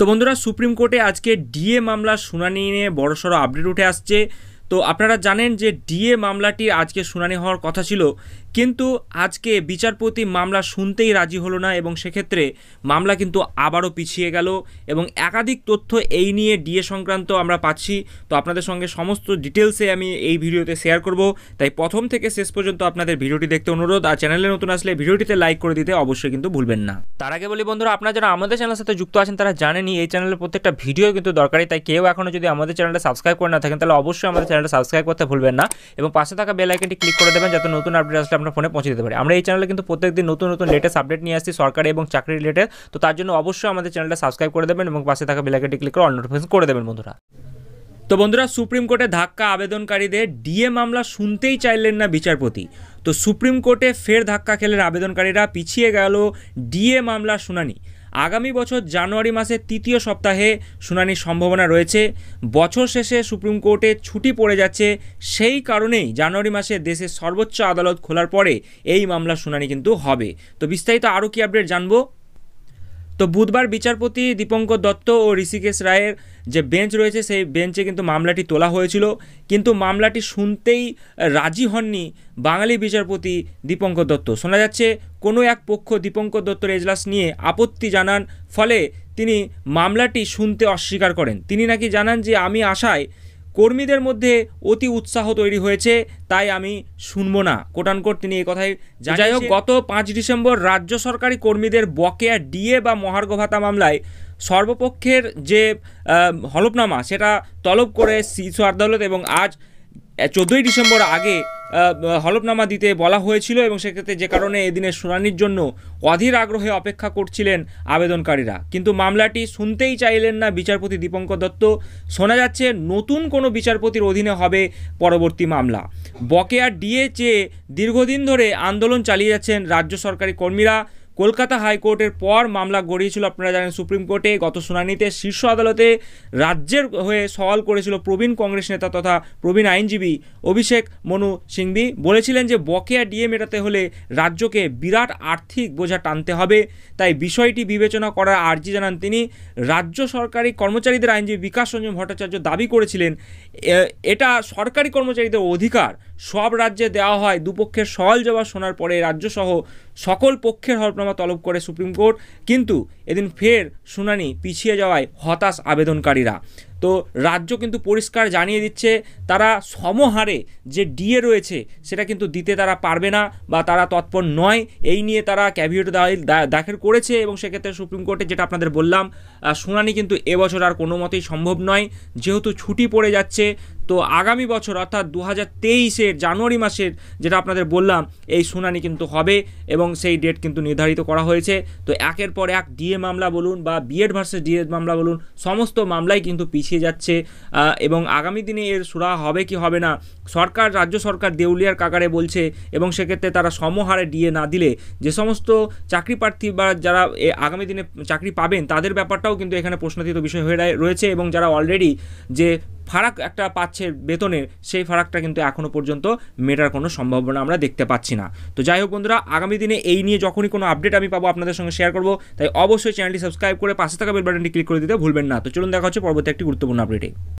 তো বন্ধুরা সুপ্রিম কোর্টে আজকে ডিএ মামলার শুনানি নিয়ে বড়সড় আপডেট উঠে আসছে তো আপনারা জানেন যে ডিএ মামলাটি আজকে শুনানি হওয়ার কথা ছিল কিন্তু আজকে বিচারপতি মামলা শুনতেই রাজি হলো না এবং সেক্ষেত্রে মামলা কিন্তু আবারও পিছিয়ে গেল এবং একাধিক তথ্য এই নিয়ে ডিএ সংক্রান্ত আমরা পাচ্ছি তো আপনাদের সঙ্গে সমস্ত ডিটেলসে আমি এই ভিডিওতে শেয়ার করব তাই প্রথম থেকে শেষ পর্যন্ত আপনাদের ভিডিওটি দেখতে অনুরোধ আর চ্যানেলে নতুন আসলে ভিডিওটিতে লাইক করে দিতে অবশ্যই কিন্তু ভুলবেন না তার আগে বলি বন্ধুরা আপনারা যারা আমাদের চ্যানেলের সাথে যুক্ত আছেন তারা জানেনি এই চ্যানেলের প্রত্যেকটা ভিডিও কিন্তু দরকারি তাই কেউ এখনও যদি আমাদের চ্যানেলটা সাবস্ক্রাইব করে না থাকেন তাহলে অবশ্যই আমাদের চ্যানেল চ্যানেলটা সাবস্ক্রাইব করতে ভুলবেন না এবং পাশে থাকা বেল আইকনটি ক্লিক করে দেবেন যাতে নতুন আপডেট আসলে আপনার ফোনে পৌঁছে দিতে পারে আমরা এই চ্যানেলে কিন্তু প্রত্যেকদিন নতুন নতুন লেটেস্ট আপডেট নিয়ে আসছি সরকারি এবং চাকরি রিলেটেড তো তার জন্য অবশ্যই আমাদের চ্যানেলটা সাবস্ক্রাইব করে দেবেন এবং পাশে থাকা বেল আইকনটি ক্লিক করে অল নোটিফিকেশন করে দেবেন বন্ধুরা তো বন্ধুরা সুপ্রিম কোর্টে ধাক্কা আবেদনকারীদের ডিএ মামলা শুনতেই চাইলেন না বিচারপতি তো সুপ্রিম কোর্টে ফের ধাক্কা খেলেন আবেদনকারীরা পিছিয়ে গেল ডিএ মামলা শুনানি আগামী বছর জানুয়ারি মাসের তৃতীয় সপ্তাহে শুনানির সম্ভাবনা রয়েছে বছর শেষে সুপ্রিম কোর্টে ছুটি পড়ে যাচ্ছে সেই কারণেই জানুয়ারি মাসে দেশের সর্বোচ্চ আদালত খোলার পরে এই মামলার শুনানি কিন্তু হবে তো বিস্তারিত আরও কি আপডেট জানবো তো বুধবার বিচারপতি দীপঙ্কর দত্ত ও ঋষিকেশ রায়ের যে বেঞ্চ রয়েছে সেই বেঞ্চে কিন্তু মামলাটি তোলা হয়েছিল কিন্তু মামলাটি শুনতেই রাজি হননি বাঙালি বিচারপতি দীপঙ্কর দত্ত শোনা যাচ্ছে কোনো এক পক্ষ দীপঙ্কর দত্তর এজলাস নিয়ে আপত্তি জানান ফলে তিনি মামলাটি শুনতে অস্বীকার করেন তিনি নাকি জানান যে আমি আশায় কর্মীদের মধ্যে অতি উৎসাহ তৈরি হয়েছে তাই আমি শুনব না কোটানকোট তিনি এই কথাই যাই হোক গত পাঁচ ডিসেম্বর রাজ্য সরকারি কর্মীদের বকেয়া ডিএ বা মহার্ঘ ভাতা মামলায় সর্বপক্ষের যে হলফনামা সেটা তলব করে শীর্ষ আদালত এবং আজ চোদ্দোই ডিসেম্বর আগে হলফনামা দিতে বলা হয়েছিল এবং সেক্ষেত্রে যে কারণে এদিনের শুনানির জন্য অধীর আগ্রহে অপেক্ষা করছিলেন আবেদনকারীরা কিন্তু মামলাটি শুনতেই চাইলেন না বিচারপতি দীপঙ্কর দত্ত শোনা যাচ্ছে নতুন কোনো বিচারপতির অধীনে হবে পরবর্তী মামলা বকেয়া ডিএ চেয়ে দীর্ঘদিন ধরে আন্দোলন চালিয়ে যাচ্ছেন রাজ্য সরকারি কর্মীরা কলকাতা হাইকোর্টের পর মামলা গড়িয়েছিল আপনারা জানেন সুপ্রিম কোর্টে গত শুনানিতে শীর্ষ আদালতে রাজ্যের হয়ে সওয়াল করেছিল প্রবীণ কংগ্রেস নেতা তথা প্রবীণ আইনজীবী অভিষেক মনু সিংভি বলেছিলেন যে বকেয়া ডিএ মেটাতে হলে রাজ্যকে বিরাট আর্থিক বোঝা টানতে হবে তাই বিষয়টি বিবেচনা করার আর্জি জানান তিনি রাজ্য সরকারি কর্মচারীদের আইনজীবী বিকাশ রঞ্জন ভট্টাচার্য দাবি করেছিলেন এটা সরকারি কর্মচারীদের অধিকার সব রাজ্যে দেওয়া হয় দুপক্ষের সহল জবাব শোনার পরে রাজ্যসহ সকল পক্ষের হলফনামা তলব করে সুপ্রিম কোর্ট কিন্তু এদিন ফের শুনানি পিছিয়ে যাওয়ায় হতাশ আবেদনকারীরা তো রাজ্য কিন্তু পরিষ্কার জানিয়ে দিচ্ছে তারা সমহারে যে ডিএ রয়েছে সেটা কিন্তু দিতে তারা পারবে না বা তারা তৎপর নয় এই নিয়ে তারা ক্যাভিয়েট দাখিল করেছে এবং সেক্ষেত্রে সুপ্রিম কোর্টে যেটা আপনাদের বললাম শুনানি কিন্তু এবছর আর কোনো মতেই সম্ভব নয় যেহেতু ছুটি পড়ে যাচ্ছে তো আগামী বছর অর্থাৎ দু হাজার তেইশের জানুয়ারি মাসের যেটা আপনাদের বললাম এই শুনানি কিন্তু হবে এবং সেই ডেট কিন্তু নির্ধারিত করা হয়েছে তো একের পর এক ডিএ মামলা বলুন বা বিএড ভার্সেস ডিএড মামলা বলুন সমস্ত মামলাই কিন্তু পিছিয়ে যাচ্ছে এবং আগামী দিনে এর সুরা হবে কি হবে না সরকার রাজ্য সরকার দেউলিয়ার কাকারে বলছে এবং সেক্ষেত্রে তারা সমহারে ডিএ না দিলে যে সমস্ত চাকরি প্রার্থী বা যারা আগামী দিনে চাকরি পাবেন তাদের ব্যাপারটাও কিন্তু এখানে প্রশ্নাতীত বিষয় হয়ে রয়েছে এবং যারা অলরেডি যে ফারাক একটা পাচ্ছে বেতনের সেই ফারাকটা কিন্তু এখনও পর্যন্ত মেটার কোনো সম্ভাবনা আমরা দেখতে পাচ্ছি না তো যাই হোক বন্ধুরা আগামী দিনে এই নিয়ে যখনই কোনো আপডেট আমি পাবো আপনাদের সঙ্গে শেয়ার করবো তাই অবশ্যই চ্যানেলটি সাবস্ক্রাইব করে পাশে থাকা বেল বাটনটি ক্লিক করে দিতে ভুলবেন না তো চলুন দেখা হচ্ছে পরবর্তী একটি গুরুত্বপূর্ণ আপডেটে